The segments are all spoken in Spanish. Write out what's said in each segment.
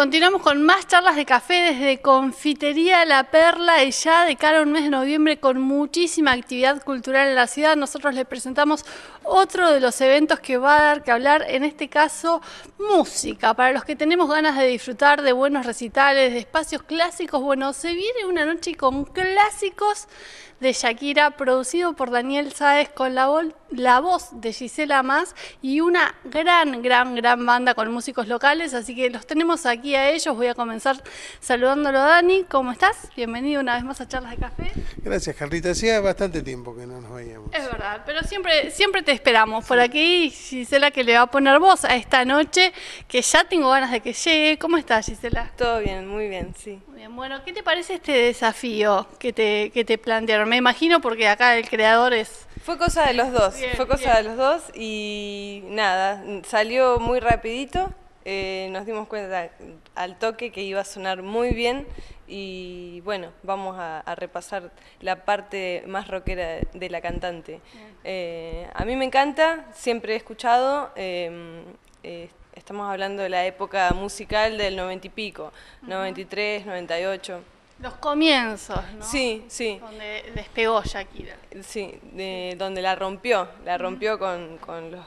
Continuamos con más charlas de café desde Confitería La Perla y ya de cara a un mes de noviembre con muchísima actividad cultural en la ciudad. Nosotros les presentamos otro de los eventos que va a dar que hablar, en este caso música. Para los que tenemos ganas de disfrutar de buenos recitales, de espacios clásicos, bueno, se viene una noche con clásicos de Shakira, producido por Daniel Sáez con la, vol la voz de Gisela Más y una gran, gran, gran banda con músicos locales, así que los tenemos aquí a ellos. Voy a comenzar saludándolo, Dani. ¿Cómo estás? Bienvenido una vez más a Charlas de Café. Gracias, Carlita. Hacía bastante tiempo que no nos veíamos. Es verdad, pero siempre, siempre te esperamos por aquí, Gisela, que le va a poner voz a esta noche, que ya tengo ganas de que llegue. ¿Cómo estás, Gisela? Todo bien, muy bien, sí. Muy bien, bueno, ¿qué te parece este desafío que te, que te plantearon? Me imagino porque acá el creador es fue cosa de los dos, fue cosa de los dos y nada, salió muy rapidito, eh, nos dimos cuenta al toque que iba a sonar muy bien y bueno, vamos a, repasar la parte más rockera de la cantante. Eh, a mí me encanta, siempre he escuchado, em, eh, estamos hablando de la época musical del noventa y pico, noventa y tres, noventa y ocho. Los comienzos, ¿no? Sí, sí. Donde despegó Shakira. Sí, de, donde la rompió, la rompió con, los,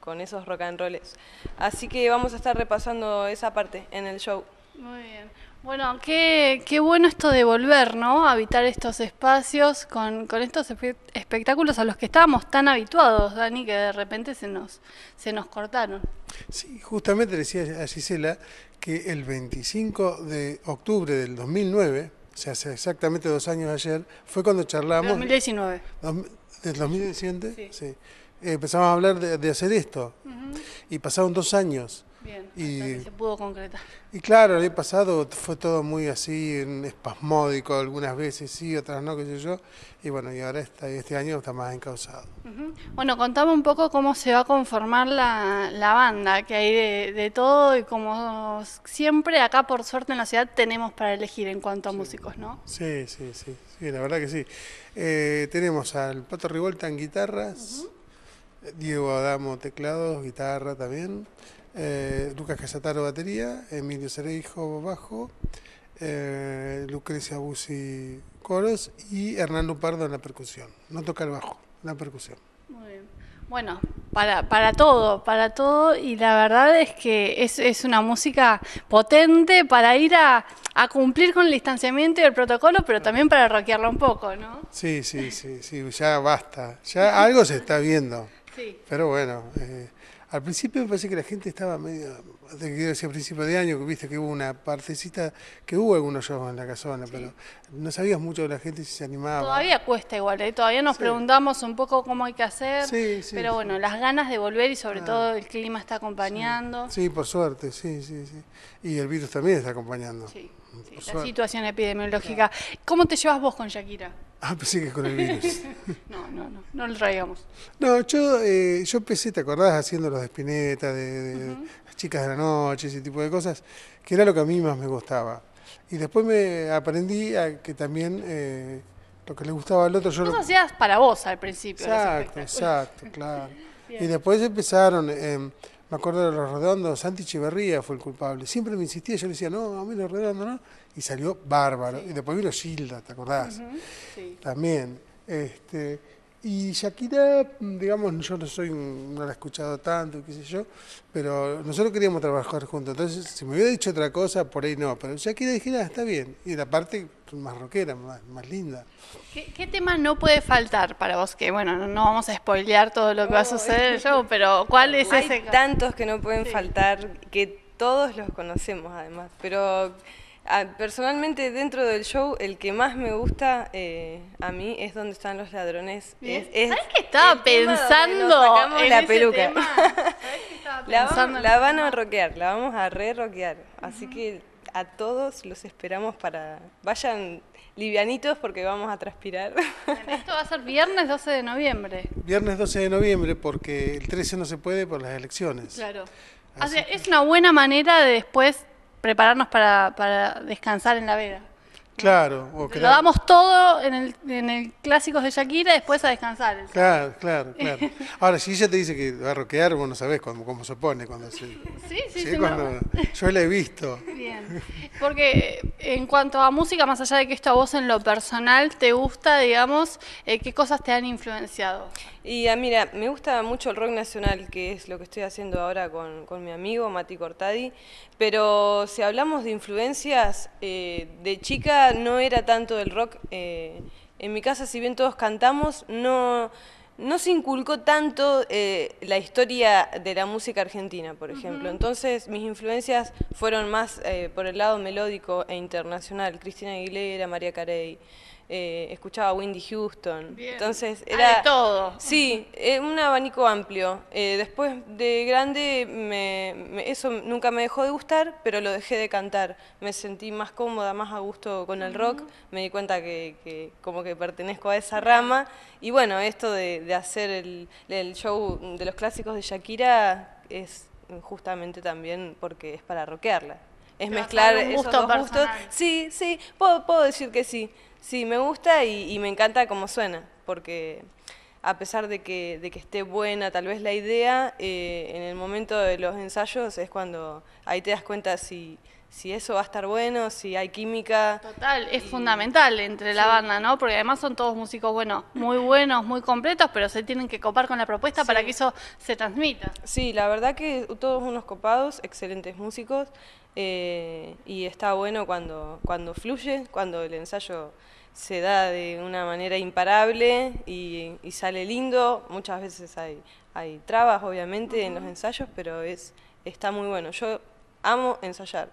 con esos rock and rolls. Así que vamos a estar repasando esa parte en el show. Muy bien. Bueno, qué, bueno esto de volver, ¿no? A habitar estos espacios con, con estos espectáculos a los que estábamos tan habituados, Dani, que de repente se nos, se nos cortaron. Sí, justamente decía a Gisela que el 25 de octubre del 2009, o sea, hace exactamente dos años ayer, fue cuando charlamos... 2019. ¿Del 2017? Sí. empezamos a hablar de, hacer esto. Y pasaron dos años. Bien, y, se pudo concretar. Y claro, el año pasado fue todo muy así, espasmódico, algunas veces sí, otras no, qué sé yo. Y bueno, y ahora está, este año está más encausado. Bueno, contame un poco cómo se va a conformar la, la banda, que hay de, todo y como siempre acá, por suerte, en la ciudad tenemos para elegir en cuanto a músicos, ¿no? Sí, sí, sí, la verdad que sí. Eh, tenemos al Pato Rivolta en guitarras, Diego Adamo teclados, guitarra también. Eh, Lucas Casataro batería, Emilio Cereijo bajo, eh, Lucrecia Busi coros y Hernán Lupardo en la percusión. No toca el bajo, la percusión. Muy bien. Bueno, para, para todo, para todo, y la verdad es que es, es una música potente para ir a, cumplir con el distanciamiento y el protocolo, pero también para rockearla un poco, ¿no? Sí, sí, sí, sí, ya basta, ya algo se está viendo. Sí. Pero bueno, eh, al principio me parece que la gente estaba medio, decía a principio de año, que viste que hubo una partecita, que hubo algunos shows en la casona, pero no sabías mucho de la gente si se animaba. Todavía cuesta igual, ¿eh? todavía nos preguntamos un poco cómo hay que hacer, pero bueno, las ganas de volver y sobre todo el clima está acompañando. Sí. por suerte, sí, sí, sí. Y el virus también está acompañando. Sí, la situación epidemiológica. ¿Cómo te llevas vos con Shakira? Ah, pensé que con el virus. no, no, no, no lo traigamos. No, yo, eh, yo empecé, ¿te acordás? Haciendo los de espineta, de, las chicas de la noche, ese tipo de cosas, que era lo que a mí más me gustaba. Y después me aprendí a que también eh, lo que le gustaba al otro yo lo... hacías para vos al principio. Exacto, exacto, claro. Y después empezaron... Em, me acuerdo de los redondos, Santi Echeverría fue el culpable. Siempre me insistía, yo le decía, no, a mí los redondos no. Y salió bárbaro. Y después vino Gilda, ¿te acordás? También. Este, y Shakira, mm, digamos, yo no soy, no la he escuchado tanto, qué sé yo, pero nosotros queríamos trabajar juntos. Entonces, si me hubiera dicho otra cosa, por ahí no. Pero Shakira dijera, está bien. Y la parte más rockera, más, linda. ¿Qué, tema no puede faltar para vos? Que bueno, no, vamos a spoilear todo lo que va a suceder en pero ¿cuál es hay Tantos que no pueden faltar, que todos los conocemos además, pero Personalmente dentro del show el que más me gusta eh, a mí es donde están los ladrones. Es, ¿Sabes qué estaba pensando? En la peluca. La, van a rockear, la vamos a re rockear. Así que a todos los esperamos para... Vayan livianitos porque vamos a transpirar. Esto va a ser viernes 12 de noviembre. Viernes 12 de noviembre porque el 13 no se puede por las elecciones. Claro. es una buena manera de después prepararnos para, para descansar en la vera. Claro, o Lo damos todo en el, en Clásicos de Shakira, después a descansar. Claro, claro, claro. Ahora, si ella te dice que va a roquear, vos no sabés cómo, se pone cuando Sí, sí, sí. sí yo la he visto. Bien. Porque eh, en cuanto a música, más allá de que esto a vos en lo personal te gusta, digamos, eh, ¿qué cosas te han influenciado? Y ah, mira, me gusta mucho el rock nacional, que es lo que estoy haciendo ahora con, mi amigo Mati Cortadi, pero si hablamos de influencias, eh, de chicas no era tanto el rock. Eh, en mi casa, si bien todos cantamos, no, no se inculcó tanto eh, la historia de la música argentina, por ejemplo. Entonces, mis influencias fueron más eh, por el lado melódico e internacional. Cristina Aguilera, María Carey. Eh, escuchaba Windy Houston. Entonces ah, era... de todo. Sí, eh, un abanico amplio. Eh, después de grande, me, eso nunca me dejó de gustar, pero lo dejé de cantar. Me sentí más cómoda, más a gusto con el rock. Me di cuenta que, como que pertenezco a esa rama. Y bueno, esto de, hacer el, show de los clásicos de Shakira es justamente también porque es para rockearla es mezclar esos dos Sí, sí, puedo decir que sí. Sí, me gusta y, me encanta cómo suena, porque a pesar de que, de que, esté buena tal vez la idea, eh, en el momento de los ensayos es cuando ahí te das cuenta si, si eso va a estar bueno, si hay química. Total, es fundamental entre la banda, ¿no? Porque además son todos músicos, bueno, muy buenos, muy completos, pero se tienen que copar con la propuesta para que eso se transmita. Sí, la verdad que todos unos copados, excelentes músicos, eh, y está bueno cuando, cuando fluye, cuando el ensayo se da de una manera imparable y, sale lindo. Muchas veces hay, hay trabas, obviamente, en los ensayos, pero es, está muy bueno. Yo amo ensayar.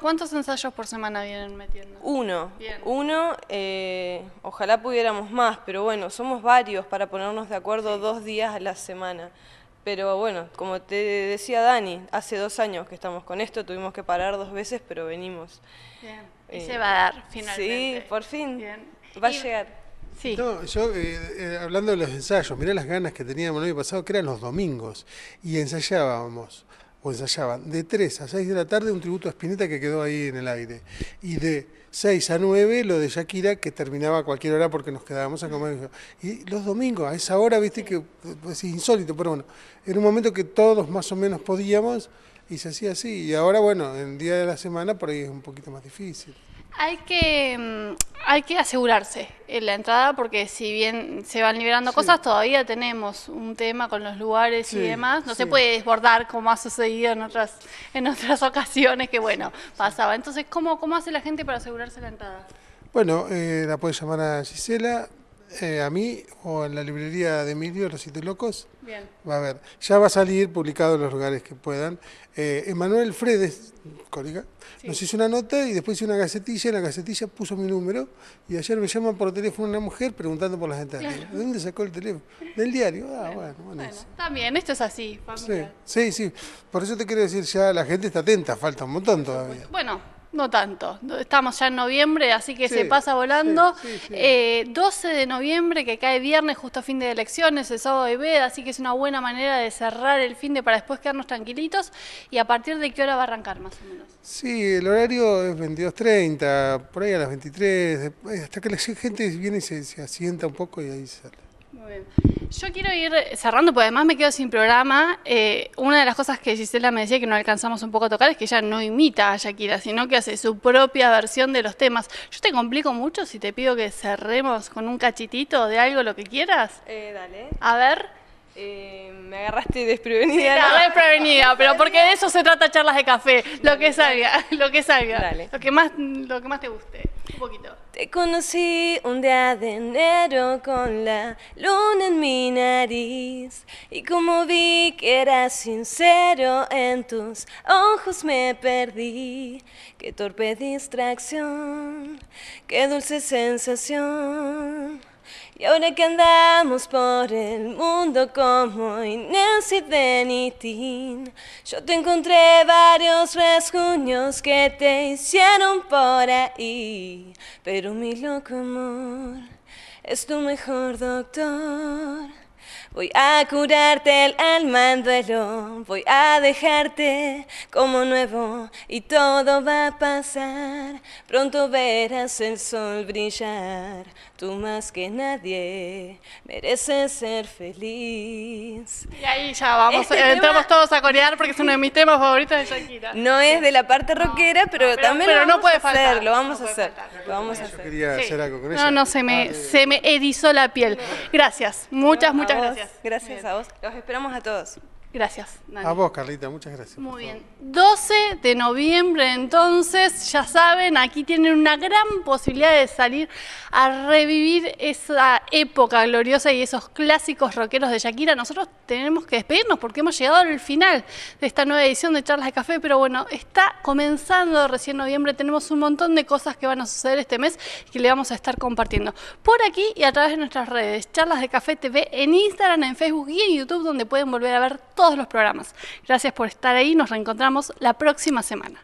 ¿Cuántos ensayos por semana vienen metiendo? Uno. Uno, eh, ojalá pudiéramos más, pero bueno, somos varios para ponernos de acuerdo dos días a la semana. Pero bueno, como te decía Dani, hace dos años que estamos con esto, tuvimos que parar dos veces, pero venimos. Bien. Eh, se va a dar finalmente. Sí, por fin. Va a llegar. Sí. yo eh, hablando de los ensayos, mirá las ganas que teníamos el año pasado, que eran los domingos, y ensayábamos o pues ensayaban de 3 a 6 de la tarde un tributo a Spinetta que quedó ahí en el aire. Y de 6 a 9 lo de Shakira que terminaba a cualquier hora porque nos quedábamos a comer. Y los domingos, a esa hora, viste que pues, es insólito, pero bueno, era un momento que todos más o menos podíamos y se hacía así. Y ahora, bueno, en día de la semana por ahí es un poquito más difícil. Hay que, mm, hay que asegurarse en la entrada porque si bien se van liberando cosas, todavía tenemos un tema con los lugares y demás. No se puede desbordar como ha sucedido en otras, en otras ocasiones que, bueno, pasaba. Entonces, ¿cómo, ¿cómo hace la gente para asegurarse la entrada? Bueno, eh, la puede llamar a Gisela, eh, a mí o en la librería de Emilio, Los Siete Locos. Bien. Va a ver. Ya va a salir publicado en los lugares que puedan. Eh, Emanuel Fredes, colega, nos hizo una nota y después hizo una gacetilla. En la gacetilla puso mi número y ayer me llaman por teléfono una mujer preguntando por la gente. ¿De dónde sacó el teléfono? Del diario. Ah, bueno, bueno. bueno, también, esto es así, sí, sí. Por eso te quiero decir, ya la gente está atenta, falta un montón todavía. Bueno. No tanto. Estamos ya en noviembre, así que se pasa volando. 12 eh, de noviembre, que cae viernes, justo a fin de elecciones, el sábado de veda, así que es una buena manera de cerrar el fin de para después quedarnos tranquilitos. ¿Y a partir de qué hora va a arrancar, más o menos? Sí, el horario es 22.30, por ahí a las 23, eh, hasta que la gente viene y se, se asienta un poco y ahí sale. Yo quiero ir cerrando, porque además me quedo sin programa. Eh, una de las cosas que Gisela me decía que no alcanzamos un poco a tocar es que ella no imita a Shakira, sino que hace su propia versión de los temas. Yo te complico mucho si te pido que cerremos con un cachitito de algo, lo que quieras. Eh, dale. A ver. Eh, me agarraste desprevenida. Sí, desprevenida, pero porque de eso se trata charlas de café. lo que salga, lo que salga. Lo que más, lo que más te guste. Te conocí un día de enero con la luna en mi nariz y como vi que eras sincero en tus ojos me perdí. Qué torpe distracción, qué dulce sensación. Y ahora que andamos por el mundo como Inés y yo te encontré varios rasguños que te hicieron por ahí. Pero mi loco amor es tu mejor doctor. Voy a curarte el alma duelo, voy a dejarte como nuevo y todo va a pasar. Pronto verás el sol brillar, tú más que nadie mereces ser feliz. Y ahí ya vamos, este eh, entramos todos a corear porque es uno de mis temas favoritos de Shakira. No es de la parte rockera, pero, también lo, vamos no puede lo vamos a hacer, lo vamos a hacer. No, no, se me, se me erizó la piel. Gracias, muchas, muchas gracias a vos. Los esperamos a todos. Gracias. A vos, Carlita, muchas gracias. Muy bien. 12 de noviembre, entonces, ya saben, aquí tienen una gran posibilidad de salir a revivir esa época gloriosa y esos clásicos rockeros de Shakira. Nosotros tenemos que despedirnos porque hemos llegado al final de esta nueva edición de Charlas de Café, pero bueno, está comenzando recién noviembre, tenemos un montón de cosas que van a suceder este mes que le vamos a estar compartiendo por aquí y a través de nuestras redes, Charlas de Café TV en Instagram, en Facebook y en YouTube, donde pueden volver a ver todos los programas. Gracias por estar ahí, nos reencontramos la próxima semana.